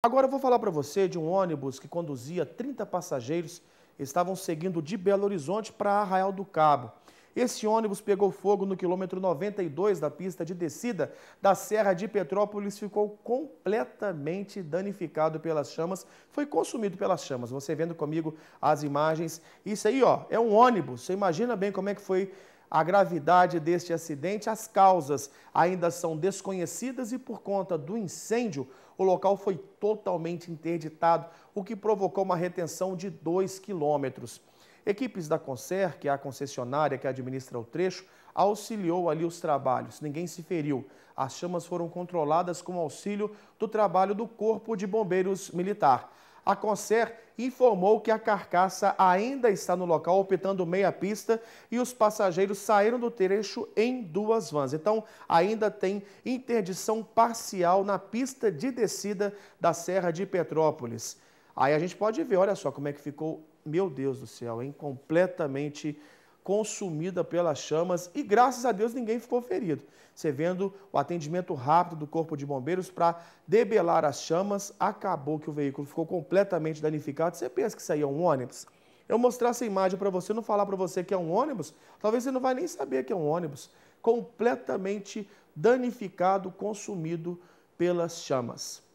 Agora eu vou falar para você de um ônibus que conduzia 30 passageiros estavam seguindo de Belo Horizonte para Arraial do Cabo. Esse ônibus pegou fogo no quilômetro 92 da pista de descida da Serra de Petrópolis, ficou completamente danificado pelas chamas, foi consumido pelas chamas. Você vendo comigo as imagens, isso aí ó, é um ônibus, você imagina bem como é que foi a gravidade deste acidente, as causas ainda são desconhecidas e por conta do incêndio, o local foi totalmente interditado, o que provocou uma retenção de 2 quilômetros. Equipes da Conser, que é a concessionária que administra o trecho, auxiliou ali os trabalhos. Ninguém se feriu. As chamas foram controladas com auxílio do trabalho do Corpo de Bombeiros Militar a Concer informou que a carcaça ainda está no local, optando meia pista, e os passageiros saíram do trecho em duas vans. Então, ainda tem interdição parcial na pista de descida da Serra de Petrópolis. Aí a gente pode ver, olha só como é que ficou, meu Deus do céu, hein? completamente consumida pelas chamas e graças a Deus ninguém ficou ferido. Você vendo o atendimento rápido do Corpo de Bombeiros para debelar as chamas, acabou que o veículo ficou completamente danificado. Você pensa que isso aí é um ônibus? Eu mostrar essa imagem para você, não falar para você que é um ônibus, talvez você não vai nem saber que é um ônibus. Completamente danificado, consumido pelas chamas.